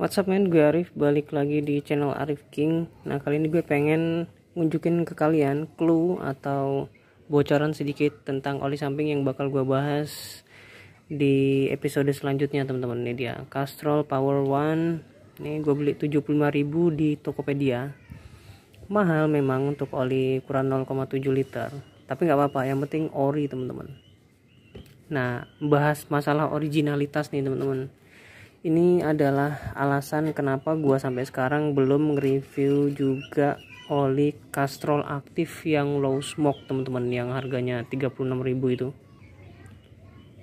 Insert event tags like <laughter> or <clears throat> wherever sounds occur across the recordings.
What's up men, gue Arif, balik lagi di channel Arif King Nah kali ini gue pengen nunjukin ke kalian clue atau bocoran sedikit tentang oli samping yang bakal gue bahas di episode selanjutnya teman-teman Ini dia, Castrol Power One Ini gue beli 75.000 di Tokopedia Mahal memang untuk oli kurang 0,7 liter Tapi nggak apa-apa, yang penting ori teman-teman Nah, bahas masalah originalitas nih teman-teman ini adalah alasan kenapa gua sampai sekarang belum nge-review juga oli Castrol aktif yang low smoke teman-teman yang harganya 36.000 itu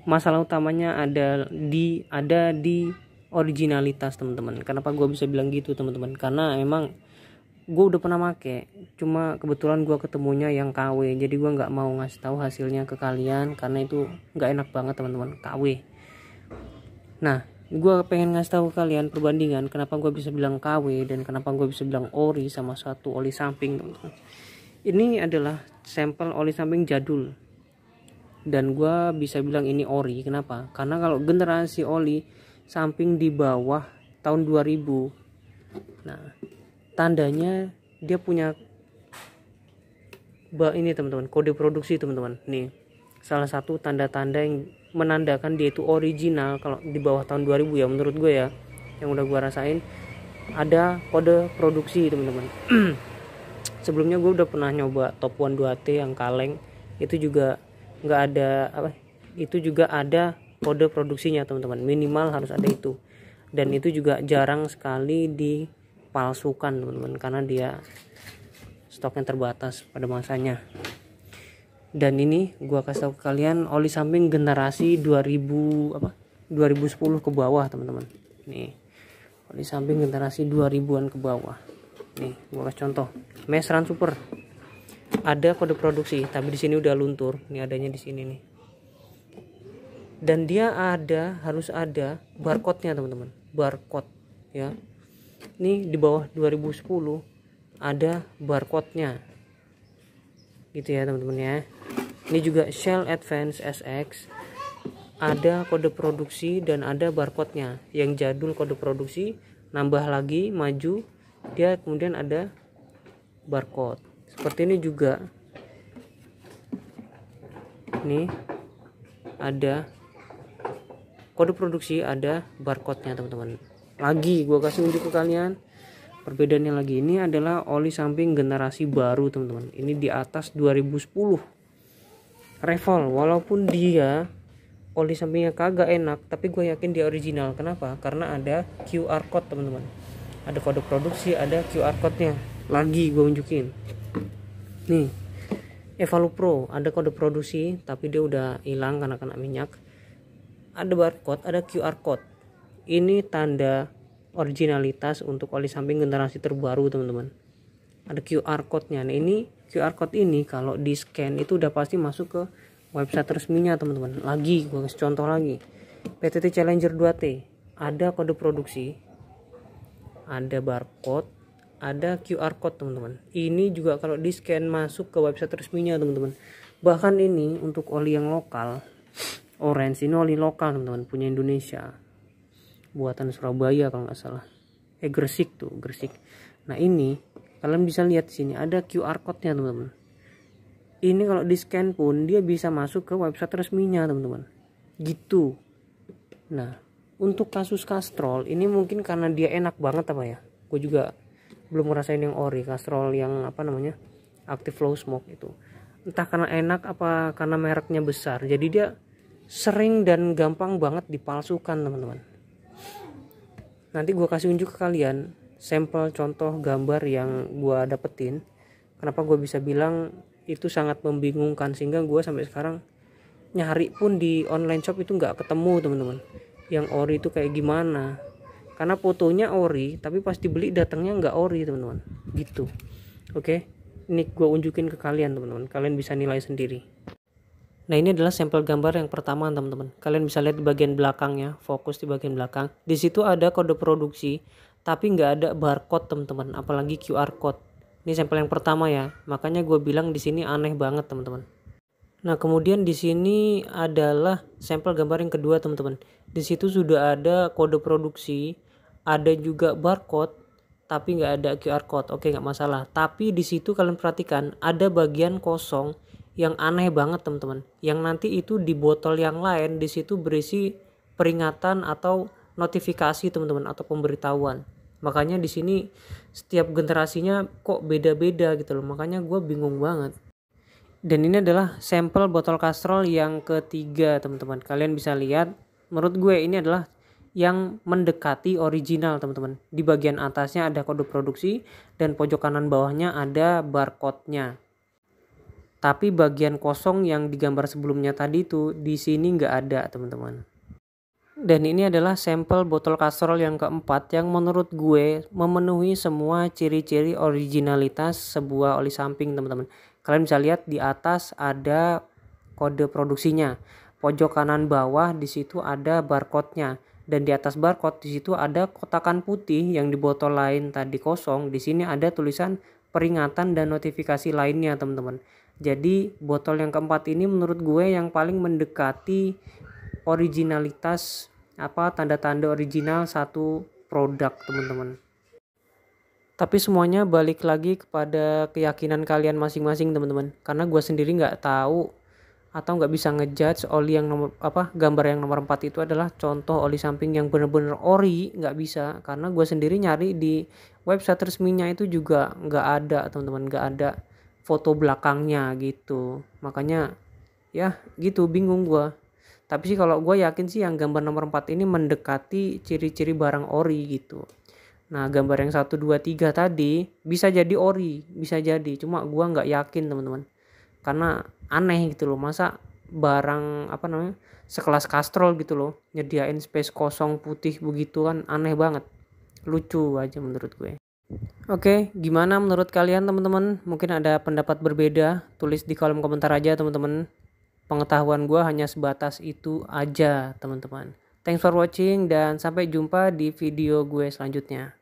masalah utamanya ada di ada di originalitas teman-teman kenapa gue bisa bilang gitu teman-teman karena emang gue udah pernah make cuma kebetulan gue ketemunya yang KW jadi gue nggak mau ngasih tahu hasilnya ke kalian karena itu nggak enak banget teman-teman KW nah gue pengen ngasih tahu kalian perbandingan kenapa gue bisa bilang KW dan kenapa gue bisa bilang ori sama satu oli samping teman-teman ini adalah sampel oli samping jadul dan gue bisa bilang ini ori kenapa karena kalau generasi oli samping di bawah tahun 2000 nah tandanya dia punya ini teman-teman kode produksi teman-teman nih salah satu tanda-tanda yang menandakan dia itu original kalau di bawah tahun 2000 ya menurut gue ya yang udah gue rasain ada kode produksi teman-teman <clears throat> sebelumnya gue udah pernah nyoba top one 2T yang kaleng itu juga nggak ada apa itu juga ada kode produksinya teman-teman minimal harus ada itu dan itu juga jarang sekali dipalsukan teman-teman karena dia stoknya terbatas pada masanya dan ini gua kasih tau ke kalian oli samping generasi 2000 apa 2010 ke bawah teman-teman nih oli samping generasi 2000-an ke bawah nih gua kasih contoh Mesran Super ada kode produksi tapi di sini udah luntur ini adanya di sini nih dan dia ada harus ada barcode-nya teman-teman barcode ya ini di bawah 2010 ada barcode-nya gitu ya teman-teman ya ini juga Shell Advance SX ada kode produksi dan ada barcode-nya yang jadul kode produksi nambah lagi maju dia kemudian ada barcode seperti ini juga ini ada kode produksi ada barcode-nya teman-teman lagi gue kasih unjuk ke kalian perbedaannya lagi ini adalah oli samping generasi baru teman-teman ini di atas 2010 Revol walaupun dia oli sampingnya kagak enak tapi gue yakin dia original kenapa karena ada QR code teman-teman ada kode produksi ada QR code nya lagi gue unjukin nih Evalu Pro ada kode produksi tapi dia udah hilang karena kena minyak ada barcode ada QR code ini tanda originalitas untuk oli samping generasi terbaru teman-teman ada QR code nya nah ini QR code ini kalau di scan itu udah pasti masuk ke website resminya teman-teman lagi gue kasih contoh lagi PTT Challenger 2T ada kode produksi ada barcode ada QR code teman-teman ini juga kalau di scan masuk ke website resminya teman-teman bahkan ini untuk oli yang lokal orange ini oli lokal teman-teman punya Indonesia buatan Surabaya kalau nggak salah eh Gresik tuh Gresik nah ini kalian bisa lihat di sini ada QR code-nya teman-teman ini kalau di scan pun dia bisa masuk ke website resminya teman-teman gitu nah untuk kasus kastrol ini mungkin karena dia enak banget apa ya gue juga belum ngerasain yang ori kastrol yang apa namanya active low smoke itu entah karena enak apa karena mereknya besar jadi dia sering dan gampang banget dipalsukan teman-teman nanti gue kasih unjuk ke kalian sampel contoh gambar yang gue dapetin kenapa gue bisa bilang itu sangat membingungkan sehingga gue sampai sekarang nyari pun di online shop itu nggak ketemu teman-teman yang ori itu kayak gimana karena fotonya ori tapi pasti beli datangnya nggak ori teman-teman gitu oke ini gue unjukin ke kalian teman-teman kalian bisa nilai sendiri Nah ini adalah sampel gambar yang pertama teman-teman. Kalian bisa lihat di bagian belakangnya, fokus di bagian belakang. Di situ ada kode produksi tapi nggak ada barcode teman-teman apalagi QR code ini sampel yang pertama ya makanya gue bilang di sini aneh banget teman-teman nah kemudian di sini adalah sampel gambar yang kedua teman-teman di situ sudah ada kode produksi ada juga barcode tapi nggak ada QR code oke nggak masalah tapi di situ kalian perhatikan ada bagian kosong yang aneh banget teman-teman yang nanti itu di botol yang lain di situ berisi peringatan atau notifikasi teman-teman atau pemberitahuan makanya di sini setiap generasinya kok beda-beda gitu loh makanya gue bingung banget dan ini adalah sampel botol kastrol yang ketiga teman-teman kalian bisa lihat menurut gue ini adalah yang mendekati original teman-teman di bagian atasnya ada kode produksi dan pojok kanan bawahnya ada barcode-nya tapi bagian kosong yang digambar sebelumnya tadi itu di sini nggak ada teman-teman dan ini adalah sampel botol kastrol yang keempat yang menurut gue memenuhi semua ciri-ciri originalitas sebuah oli samping teman-teman. Kalian bisa lihat di atas ada kode produksinya. Pojok kanan bawah di situ ada barcode-nya dan di atas barcode di situ ada kotakan putih yang di botol lain tadi kosong. Di sini ada tulisan peringatan dan notifikasi lainnya teman-teman. Jadi botol yang keempat ini menurut gue yang paling mendekati originalitas apa tanda-tanda original satu produk teman-teman tapi semuanya balik lagi kepada keyakinan kalian masing-masing teman-teman karena gue sendiri nggak tahu atau nggak bisa ngejudge oli yang nomor apa gambar yang nomor 4 itu adalah contoh oli samping yang bener-bener ori nggak bisa karena gue sendiri nyari di website resminya itu juga nggak ada teman-teman nggak ada foto belakangnya gitu makanya ya gitu bingung gue tapi sih kalau gue yakin sih yang gambar nomor 4 ini mendekati ciri-ciri barang ori gitu nah gambar yang 1, 2, 3 tadi bisa jadi ori bisa jadi cuma gue nggak yakin teman-teman karena aneh gitu loh masa barang apa namanya sekelas kastrol gitu loh nyediain space kosong putih begitu kan aneh banget lucu aja menurut gue Oke, gimana menurut kalian teman-teman? Mungkin ada pendapat berbeda, tulis di kolom komentar aja teman-teman pengetahuan gue hanya sebatas itu aja teman-teman. Thanks for watching dan sampai jumpa di video gue selanjutnya.